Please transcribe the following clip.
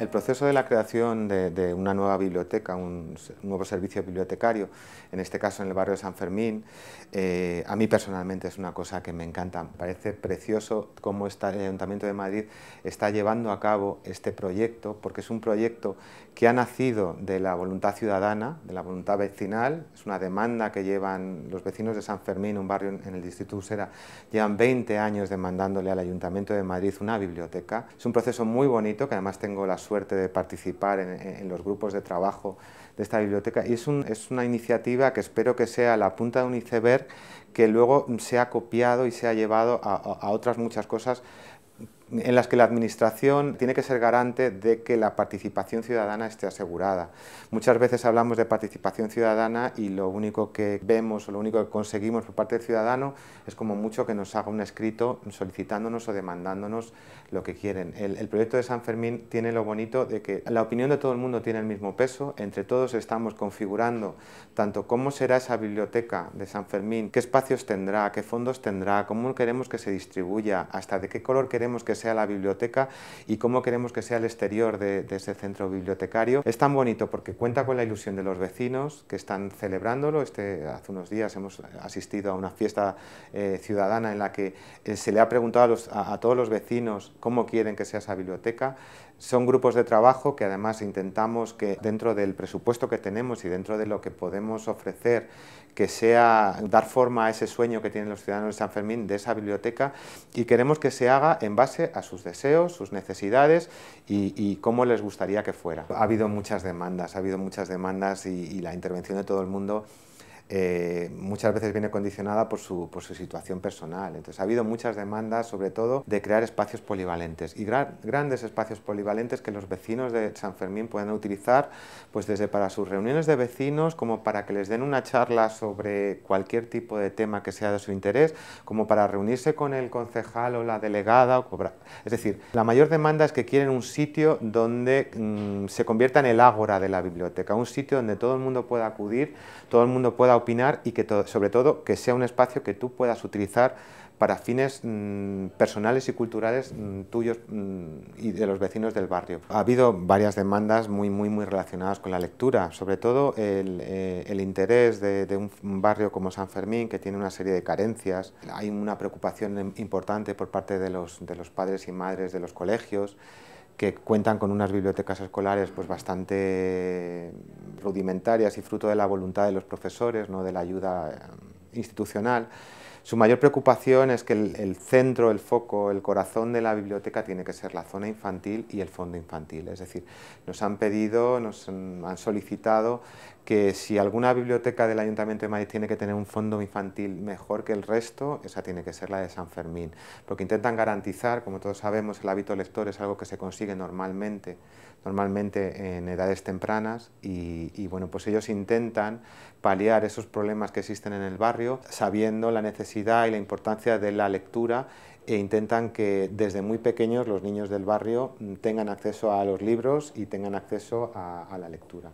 El proceso de la creación de, una nueva biblioteca, un, nuevo servicio bibliotecario, en este caso en el barrio de San Fermín, eh, a mí personalmente es una cosa que me encanta. parece precioso cómo el Ayuntamiento de Madrid está llevando a cabo este proyecto, porque es un proyecto que ha nacido de la voluntad ciudadana, de la voluntad vecinal, es una demanda que llevan los vecinos de San Fermín, un barrio en, el distrito de Usera, llevan 20 años demandándole al Ayuntamiento de Madrid una biblioteca. Es un proceso muy bonito que además tengo la suerte de participar en, los grupos de trabajo de esta biblioteca y es, una iniciativa que espero que sea la punta de un iceberg que luego se ha copiado y se ha llevado a otras muchas cosas en las que la Administración tiene que ser garante de que la participación ciudadana esté asegurada. Muchas veces hablamos de participación ciudadana y lo único que vemos o lo único que conseguimos por parte del ciudadano es como mucho que nos haga un escrito solicitándonos o demandándonos lo que quieren. El, proyecto de San Fermín tiene lo bonito de que la opinión de todo el mundo tiene el mismo peso, entre todos estamos configurando tanto cómo será esa biblioteca de San Fermín, qué espacios tendrá, qué fondos tendrá, cómo queremos que se distribuya, hasta de qué color queremos que sea la biblioteca y cómo queremos que sea el exterior de, ese centro bibliotecario. Es tan bonito porque cuenta con la ilusión de los vecinos que están celebrándolo. Este, hace unos días hemos asistido a una fiesta eh, ciudadana en la que eh, se le ha preguntado a todos los vecinos cómo quieren que sea esa biblioteca. Son grupos de trabajo que además intentamos que dentro del presupuesto que tenemos y dentro de lo que podemos ofrecer, que sea dar forma a ese sueño que tienen los ciudadanos de San Fermín de esa biblioteca y queremos que se haga en base a sus deseos, sus necesidades y, cómo les gustaría que fuera. Ha habido muchas demandas, ha habido muchas demandas y la intervención de todo el mundo eh, muchas veces viene condicionada por su, por su, situación personal. Entonces ha habido muchas demandas, sobre todo, de crear espacios polivalentes y grandes espacios polivalentes que los vecinos de San Fermín puedan utilizar, pues desde para sus reuniones de vecinos, como para que les den una charla sobre cualquier tipo de tema que sea de su interés, como para reunirse con el concejal o la delegada. O Es decir, la mayor demanda es que quieren un sitio donde mm, se convierta en el ágora de la biblioteca, un sitio donde todo el mundo pueda acudir, todo el mundo pueda opinar y que sobre todo que sea un espacio que tú puedas utilizar para fines mm, personales y culturales mm, tuyos mm, y de los vecinos del barrio. Ha habido varias demandas muy, muy, muy relacionadas con la lectura, sobre todo el, eh, interés de, un barrio como San Fermín, que tiene una serie de carencias. Hay una preocupación importante por parte de los, de los padres y madres de los colegios que cuentan con unas bibliotecas escolares pues, bastante rudimentarias y fruto de la voluntad de los profesores, no de la ayuda eh, institucional. Su mayor preocupación es que el, centro, el foco, el corazón de la biblioteca tiene que ser la zona infantil y el fondo infantil. Es decir, nos han pedido, nos han solicitado que si alguna biblioteca del Ayuntamiento de Madrid tiene que tener un fondo infantil mejor que el resto, esa tiene que ser la de San Fermín, porque intentan garantizar, como todos sabemos, el hábito lector es algo que se consigue normalmente, normalmente en edades tempranas y, y bueno, pues ellos intentan paliar esos problemas que existen en el barrio sabiendo la necesidad y la importancia de la lectura e intentan que desde muy pequeños los niños del barrio mm, tengan acceso a los libros y tengan acceso a, a la lectura.